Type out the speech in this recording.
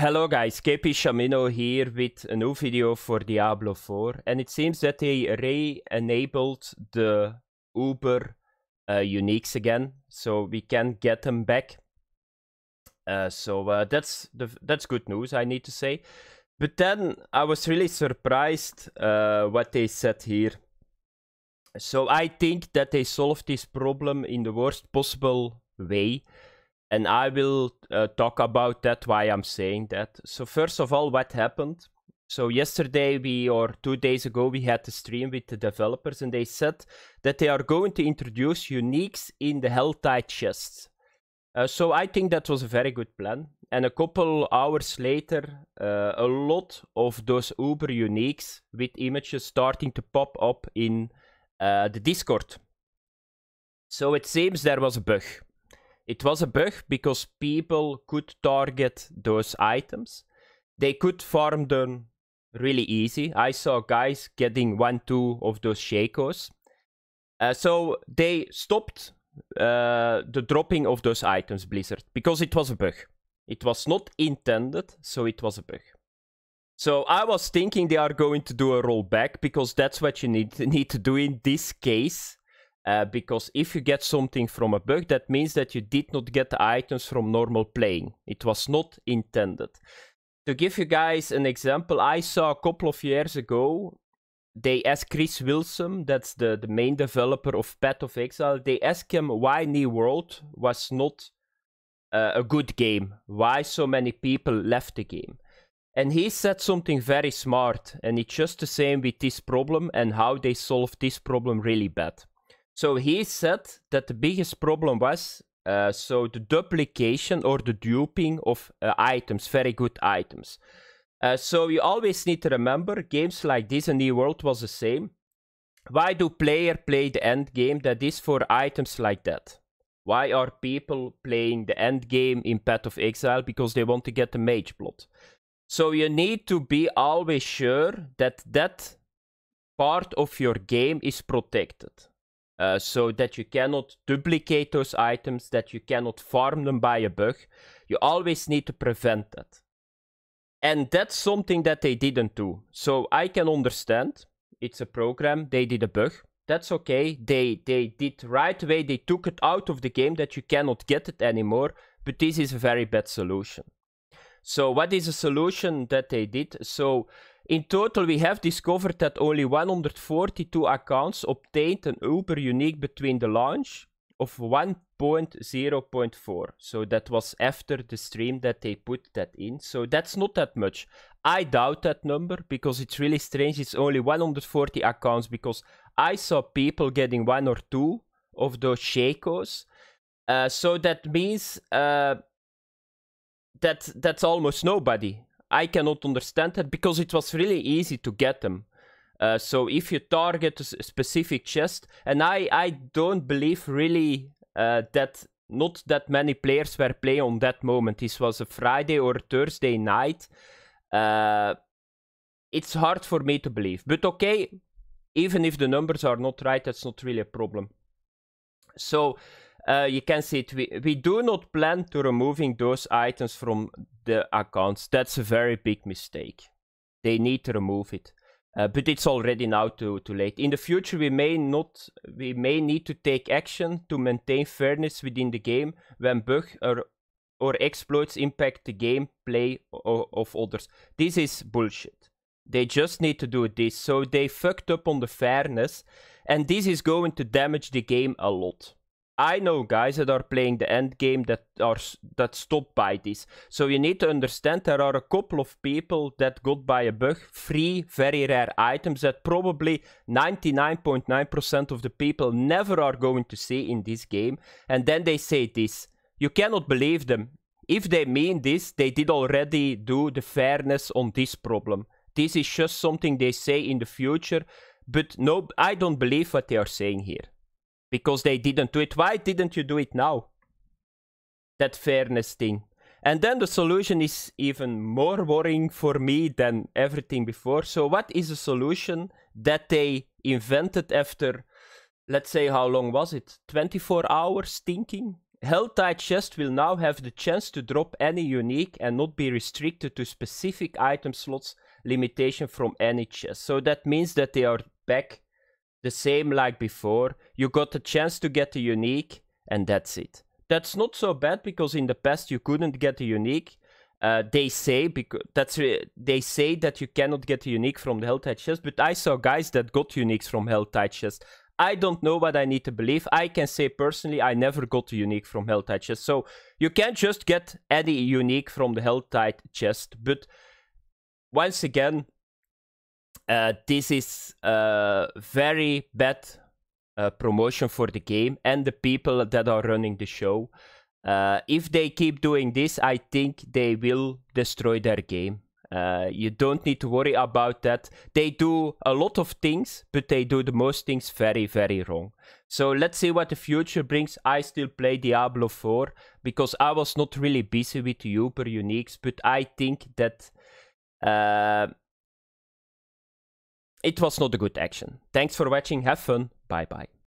Hello guys, KP Shamino here with a new video for Diablo 4 and it seems that they re-enabled the Uber uh, uniques again, so we can get them back. Uh, so uh, that's the, that's good news, I need to say. But then I was really surprised uh, what they said here. So I think that they solved this problem in the worst possible way. And I will uh, talk about that, why I'm saying that. So first of all, what happened? So yesterday we, or two days ago, we had a stream with the developers and they said that they are going to introduce uniques in the Helltide chests. Uh, so I think that was a very good plan. And a couple hours later, uh, a lot of those Uber uniques with images starting to pop up in uh, the Discord. So it seems there was a bug. It was a bug because people could target those items. They could farm them really easy. I saw guys getting one, two of those Shakos. Uh, so they stopped uh, the dropping of those items, Blizzard, because it was a bug. It was not intended, so it was a bug. So I was thinking they are going to do a rollback because that's what you need, need to do in this case. Uh, because if you get something from a bug, that means that you did not get the items from normal playing. It was not intended. To give you guys an example, I saw a couple of years ago, they asked Chris Wilson, that's the, the main developer of Path of Exile, they asked him why New World was not uh, a good game, why so many people left the game. And he said something very smart, and it's just the same with this problem and how they solved this problem really bad. So he said that the biggest problem was uh, so the duplication or the duping of uh, items, very good items. Uh, so you always need to remember games like this and New World was the same. Why do player play the end game that is for items like that? Why are people playing the end game in Path of Exile? Because they want to get the mage plot. So you need to be always sure that that part of your game is protected. Uh, so that you cannot duplicate those items, that you cannot farm them by a bug. You always need to prevent that. And that's something that they didn't do. So I can understand. It's a program. They did a bug. That's okay. They they did right away. They took it out of the game that you cannot get it anymore. But this is a very bad solution. So what is a solution that they did? So in total, we have discovered that only 142 accounts obtained an Uber unique between the launch of 1.0.4. So that was after the stream that they put that in. So that's not that much. I doubt that number because it's really strange. It's only 140 accounts because I saw people getting one or two of those Shakos. Uh, so that means uh, that that's almost nobody I cannot understand that because it was really easy to get them. Uh, so if you target a specific chest, and I, I don't believe really uh, that not that many players were playing on that moment. This was a Friday or Thursday night. Uh, it's hard for me to believe. But okay, even if the numbers are not right, that's not really a problem. So uh, you can see it. We, we do not plan to removing those items from the accounts. That's a very big mistake. They need to remove it. Uh, but it's already now too, too late. In the future, we may not, we may need to take action to maintain fairness within the game when bug or, or exploits impact the gameplay of others. This is bullshit. They just need to do this. So they fucked up on the fairness, and this is going to damage the game a lot. I know guys that are playing the end game that are that stop by this. So you need to understand there are a couple of people that got by a bug free very rare items that probably 99.9% .9 of the people never are going to see in this game. And then they say this. You cannot believe them. If they mean this, they did already do the fairness on this problem. This is just something they say in the future, but no, I don't believe what they are saying here because they didn't do it. Why didn't you do it now? That fairness thing. And then the solution is even more worrying for me than everything before. So, what is the solution that they invented after, let's say, how long was it? 24 hours thinking? Helltide chest will now have the chance to drop any unique and not be restricted to specific item slots limitation from any chest. So that means that they are back the same like before. You got the chance to get a unique, and that's it. That's not so bad because in the past you couldn't get a unique. Uh, they say because that's they say that you cannot get a unique from the Helltide chest, but I saw guys that got uniques from Helltide chest. I don't know what I need to believe. I can say personally, I never got a unique from Helltide chest. So you can't just get any unique from the Helltide chest. But once again, uh, this is a uh, very bad uh, promotion for the game and the people that are running the show. Uh, if they keep doing this, I think they will destroy their game. Uh, you don't need to worry about that. They do a lot of things, but they do the most things very, very wrong. So let's see what the future brings. I still play Diablo 4 because I was not really busy with Uber Uniques, but I think that it was not a good action. Thanks for watching, have fun, bye bye.